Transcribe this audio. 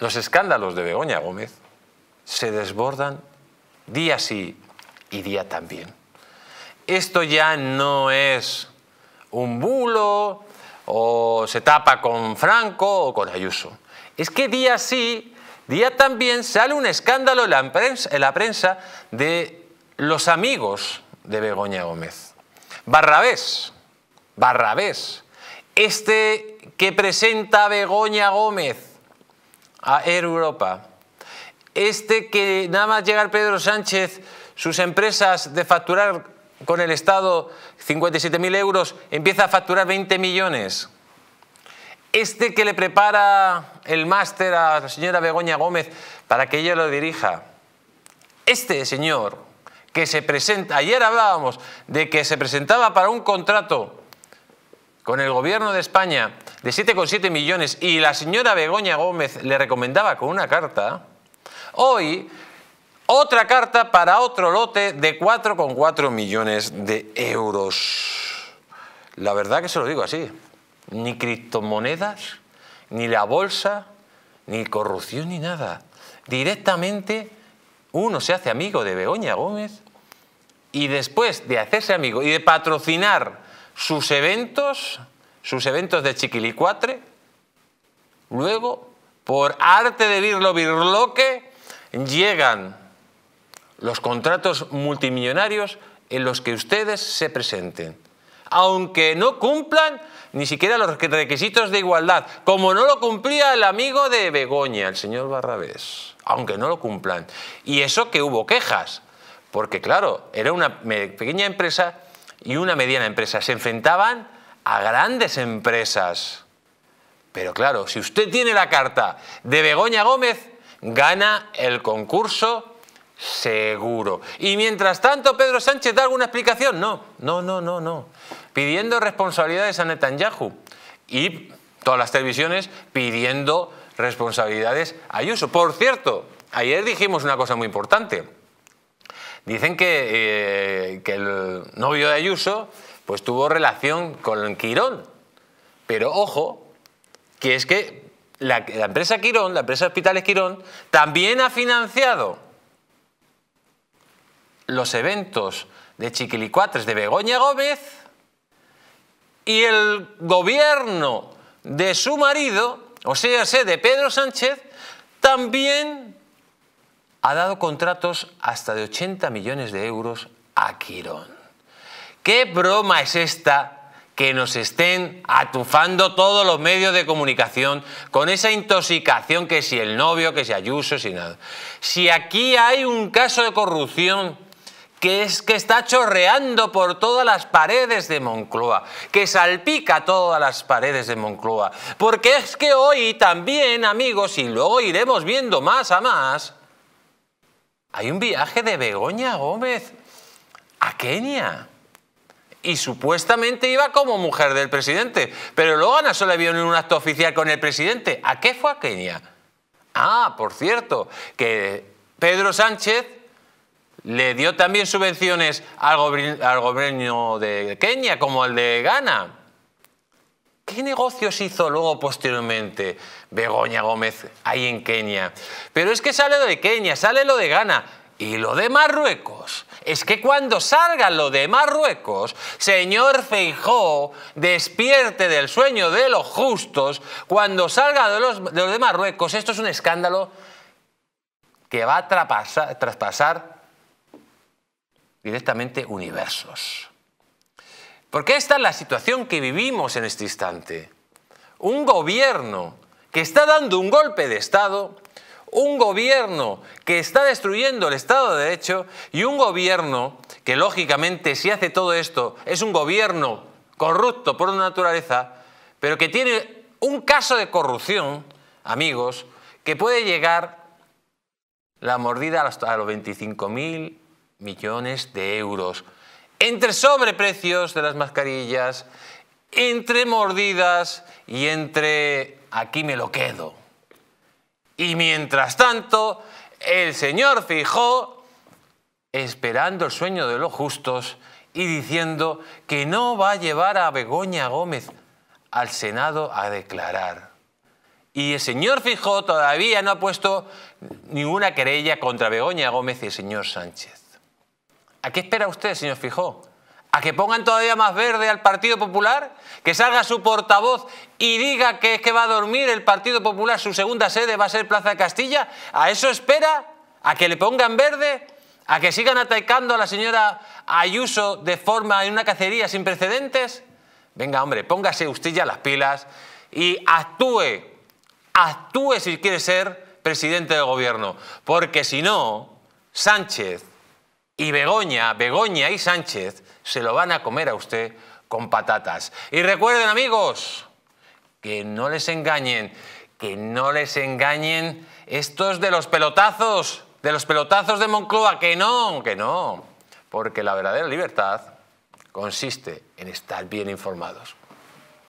Los escándalos de Begoña Gómez se desbordan día sí y día también. Esto ya no es un bulo o se tapa con Franco o con Ayuso. Es que día sí, día también sale un escándalo en la prensa, de los amigos de Begoña Gómez. Barrabés, Barrabés, este que presenta a Begoña Gómez a Europa. Este que nada más llegar Pedro Sánchez, sus empresas de facturar con el Estado 57.000 euros, empieza a facturar 20 millones. Este que le prepara el máster a la señora Begoña Gómez para que ella lo dirija. Este señor que se presenta, ayer hablábamos de que se presentaba para un contrato con el gobierno de España de 7,7 millones y la señora Begoña Gómez le recomendaba con una carta, hoy otra carta para otro lote de 4,4 millones de euros. La verdad que se lo digo así, ni criptomonedas, ni la bolsa, ni corrupción, ni nada. Directamente uno se hace amigo de Begoña Gómez y después de hacerse amigo y de patrocinar sus eventos, sus eventos de chiquilicuatre, luego, por arte de virlo birloque... llegan los contratos multimillonarios en los que ustedes se presenten. Aunque no cumplan ni siquiera los requisitos de igualdad, como no lo cumplía el amigo de Begoña, el señor Barrabés, aunque no lo cumplan. Y eso que hubo quejas, porque claro, era una pequeña empresa y una mediana empresa. Se enfrentaban a grandes empresas. Pero claro, si usted tiene la carta de Begoña Gómez, gana el concurso seguro. Y mientras tanto, Pedro Sánchez da alguna explicación. No, no, no, no, no. Pidiendo responsabilidades a Netanyahu. Y todas las televisiones pidiendo responsabilidades a Ayuso. Por cierto, ayer dijimos una cosa muy importante. Dicen que, eh, que el novio de Ayuso pues tuvo relación con Quirón. Pero ojo, que es que la, empresa Quirón, la empresa Hospitales Quirón, también ha financiado los eventos de Chiquilicuatres de Begoña Gómez y el gobierno de su marido, o sea, de Pedro Sánchez, también ha dado contratos hasta de 80 millones de euros a Quirón. ¿Qué broma es esta que nos estén atufando todos los medios de comunicación con esa intoxicación que si el novio, que si Ayuso, si nada? Si aquí hay un caso de corrupción que es que está chorreando por todas las paredes de Moncloa, que salpica todas las paredes de Moncloa, porque es que hoy también, amigos, y luego iremos viendo más a más, hay un viaje de Begoña Gómez a Kenia y supuestamente iba como mujer del presidente, pero luego Ana solo había vio en un acto oficial con el presidente. ¿A qué fue a Kenia? Ah, por cierto, que Pedro Sánchez le dio también subvenciones al, al gobierno de Kenia, como al de Ghana. ¿Qué negocios hizo luego posteriormente Begoña Gómez ahí en Kenia? Pero es que sale lo de Kenia, sale lo de Ghana. Y lo de Marruecos es que cuando salga lo de Marruecos, señor Feijó, despierte del sueño de los justos, cuando salga de, los, de lo de Marruecos, esto es un escándalo que va a traspasar directamente universos. Porque esta es la situación que vivimos en este instante. Un gobierno que está dando un golpe de Estado un gobierno que está destruyendo el Estado de Derecho y un gobierno que lógicamente si hace todo esto es un gobierno corrupto por naturaleza, pero que tiene un caso de corrupción, amigos, que puede llegar la mordida a los 25.000 millones de euros. Entre sobreprecios de las mascarillas, entre mordidas y entre aquí me lo quedo. Y mientras tanto, el Señor fijó, esperando el sueño de los justos y diciendo que no va a llevar a Begoña Gómez al Senado a declarar. Y el señor Fijó todavía no ha puesto ninguna querella contra Begoña Gómez y el señor Sánchez. ¿A qué espera usted, señor Fijó? ¿A que pongan todavía más verde al Partido Popular? que salga su portavoz y diga que es que va a dormir el Partido Popular, su segunda sede va a ser Plaza de Castilla, ¿a eso espera? ¿A que le pongan verde? ¿A que sigan atacando a la señora Ayuso de forma en una cacería sin precedentes? Venga, hombre, póngase usted ya las pilas y actúe, actúe si quiere ser presidente del gobierno, porque si no, Sánchez y Begoña, Begoña y Sánchez se lo van a comer a usted con patatas. Y recuerden amigos, que no les engañen, que no les engañen estos de los pelotazos, de los pelotazos de Moncloa, que no, que no, porque la verdadera libertad consiste en estar bien informados.